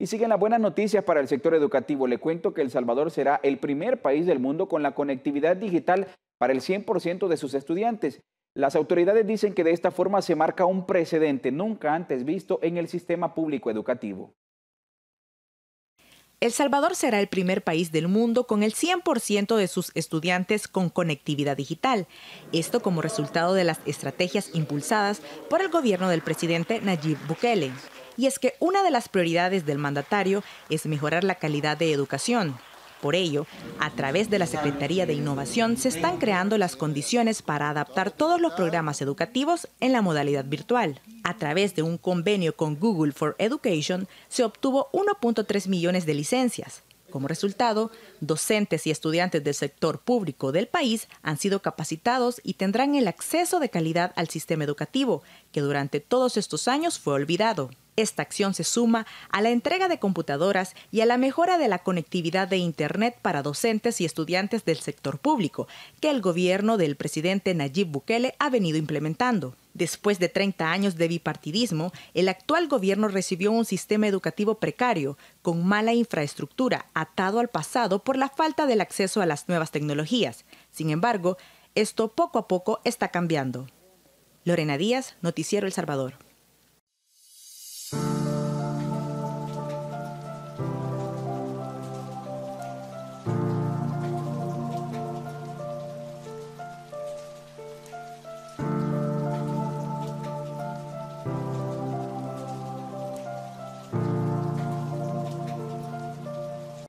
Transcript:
Y siguen las buenas noticias para el sector educativo. Le cuento que El Salvador será el primer país del mundo con la conectividad digital para el 100% de sus estudiantes. Las autoridades dicen que de esta forma se marca un precedente nunca antes visto en el sistema público educativo. El Salvador será el primer país del mundo con el 100% de sus estudiantes con conectividad digital. Esto como resultado de las estrategias impulsadas por el gobierno del presidente Nayib Bukele. Y es que una de las prioridades del mandatario es mejorar la calidad de educación. Por ello, a través de la Secretaría de Innovación se están creando las condiciones para adaptar todos los programas educativos en la modalidad virtual. A través de un convenio con Google for Education se obtuvo 1.3 millones de licencias, como resultado, docentes y estudiantes del sector público del país han sido capacitados y tendrán el acceso de calidad al sistema educativo, que durante todos estos años fue olvidado. Esta acción se suma a la entrega de computadoras y a la mejora de la conectividad de Internet para docentes y estudiantes del sector público, que el gobierno del presidente Nayib Bukele ha venido implementando. Después de 30 años de bipartidismo, el actual gobierno recibió un sistema educativo precario, con mala infraestructura, atado al pasado por la falta del acceso a las nuevas tecnologías. Sin embargo, esto poco a poco está cambiando. Lorena Díaz, Noticiero El Salvador.